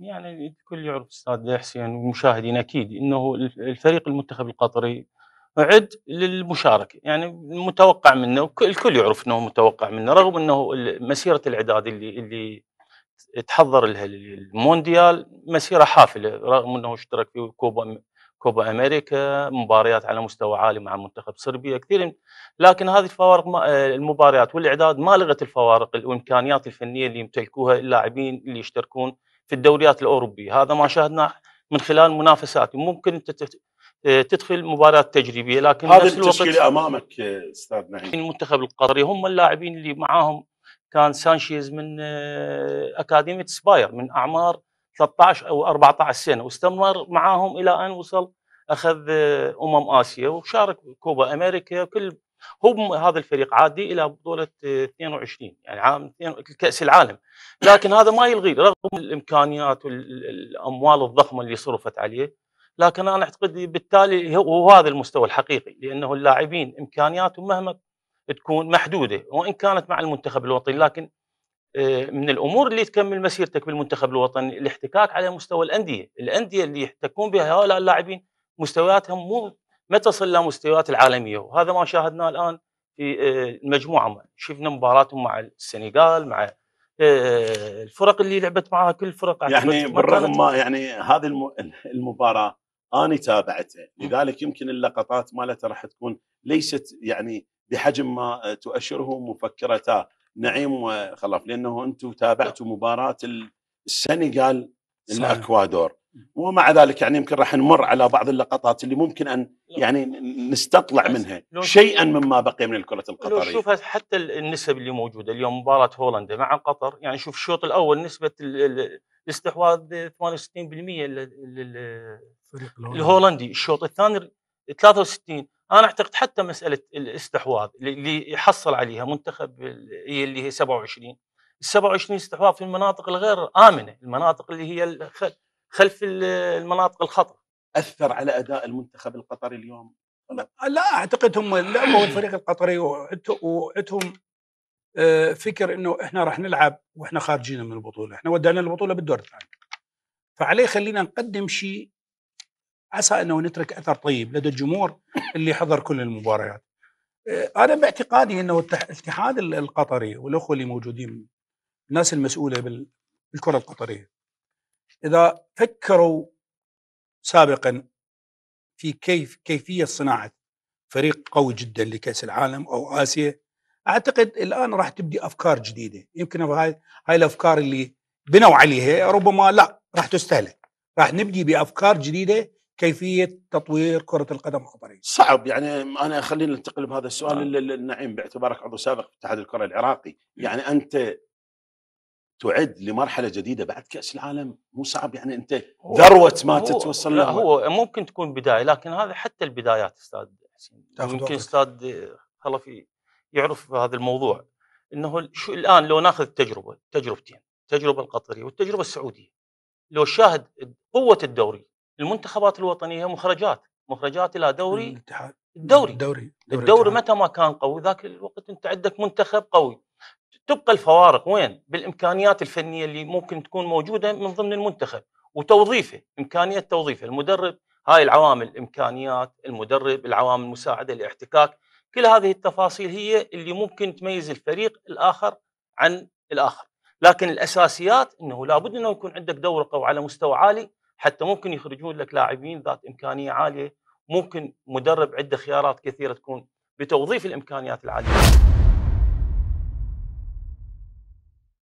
يعني الكل يعرف استاذ حسين والمشاهدين اكيد انه الفريق المنتخب القطري عد للمشاركه يعني متوقع منه الكل يعرف انه متوقع منه رغم انه مسيره الاعداد اللي اللي تحضر لها المونديال مسيره حافله رغم انه اشترك في كوبا كوبا امريكا مباريات على مستوى عالي مع منتخب صربيا كثير لكن هذه الفوارق ما المباريات والاعداد ما لغت الفوارق والامكانيات الفنيه اللي يمتلكوها اللاعبين اللي يشتركون في الدوريات الاوروبيه هذا ما شاهدناه من خلال منافسات ممكن انت آه، تدخل مباريات تجريبيه لكن هذا نفس الوقت التشكيل امامك استاذ نعيم المنتخب القطري هم اللاعبين اللي معاهم كان سانشيز من آه، اكاديميه سباير من اعمار 13 او 14 سنه واستمر معاهم الى ان وصل اخذ آه، امم اسيا وشارك كوبا امريكا وكل هو هذا الفريق عادي الى بطوله 22 آه، يعني عام كاس العالم لكن هذا ما يلغي رغم الامكانيات والاموال الضخمه اللي صرفت عليه لكن انا اعتقد بالتالي هو هذا المستوى الحقيقي لانه اللاعبين امكانياتهم مهما تكون محدوده وان كانت مع المنتخب الوطني لكن آه، من الامور اللي تكمل مسيرتك بالمنتخب الوطني الاحتكاك على مستوى الانديه، الانديه اللي يحتكون بها هؤلاء اللاعبين مستوياتهم مو ما تصل الى مستويات العالميه وهذا ما شاهدناه الان في آه، المجموعه شفنا مباراتهم مع السنغال مع آه، الفرق اللي لعبت معها كل فرق يعني بالرغم ما يعني هذه المباراه انا تابعتها لذلك يمكن اللقطات مالتها راح تكون ليست يعني بحجم ما تؤشره مفكرتا نعيم وخلاف لانه انتم تابعتوا مباراه السنغال الاكوادور ومع ذلك يعني يمكن راح نمر على بعض اللقطات اللي ممكن ان يعني نستطلع منها شيئا مما بقي من الكره القطريه. لو شوف حتى النسب اللي موجوده اليوم مباراه هولندا مع قطر يعني شوف الشوط الاول نسبه الاستحواذ 68% للفريق الهولندي، الشوط الثاني 63 انا اعتقد حتى مساله الاستحواذ اللي يحصل عليها منتخب هي اللي هي 27 ال 27 استحواذ في المناطق الغير امنه، المناطق اللي هي خلف المناطق الخطر اثر على اداء المنتخب القطري اليوم لا اعتقد هم لعبوا الفريق القطري وعندهم آه، فكر انه احنا راح نلعب واحنا خارجين من البطوله، احنا ودعنا البطوله بالدور الثاني. فعليه خلينا نقدم شيء عسى انه نترك اثر طيب لدى الجمهور اللي حضر كل المباريات. آه، انا باعتقادي انه الاتحاد القطري والاخوه اللي موجودين الناس المسؤوله بالكره القطريه إذا فكروا سابقا في كيف كيفية صناعة فريق قوي جدا لكأس العالم أو آسيا أعتقد الآن راح تبدي أفكار جديدة يمكن هاي هاي الأفكار اللي بنوا عليها ربما لا راح تستهلك راح نبدي بأفكار جديدة كيفية تطوير كرة القدم القطرية صعب يعني أنا خلينا ننتقل بهذا السؤال نعم. آه. للنعيم باعتبارك عضو سابق في اتحاد الكرة العراقي نعم. يعني أنت تعد لمرحله جديده بعد كاس العالم مو صعب يعني انت ذروه ما تتوصل لها هو ممكن تكون بدايه لكن هذا حتى البدايات استاذ حسين ممكن استاذ خلفي يعرف هذا الموضوع انه شو الان لو ناخذ التجربه تجربتين التجربه القطريه والتجربه السعوديه لو شاهد قوه الدوري المنتخبات الوطنيه مخرجات مخرجات الى دوري الاتحاد الدوري الدوري, الدوري متى ما كان قوي ذاك الوقت انت عندك منتخب قوي تبقى الفوارق وين؟ بالامكانيات الفنيه اللي ممكن تكون موجوده من ضمن المنتخب وتوظيفه، امكانيه توظيفه، المدرب هاي العوامل امكانيات المدرب، العوامل المساعده الاحتكاك، كل هذه التفاصيل هي اللي ممكن تميز الفريق الاخر عن الاخر، لكن الاساسيات انه لابد انه يكون عندك دوره قوي على مستوى عالي حتى ممكن يخرجون لك لاعبين ذات امكانيه عاليه، ممكن مدرب عنده خيارات كثيره تكون بتوظيف الامكانيات العاليه.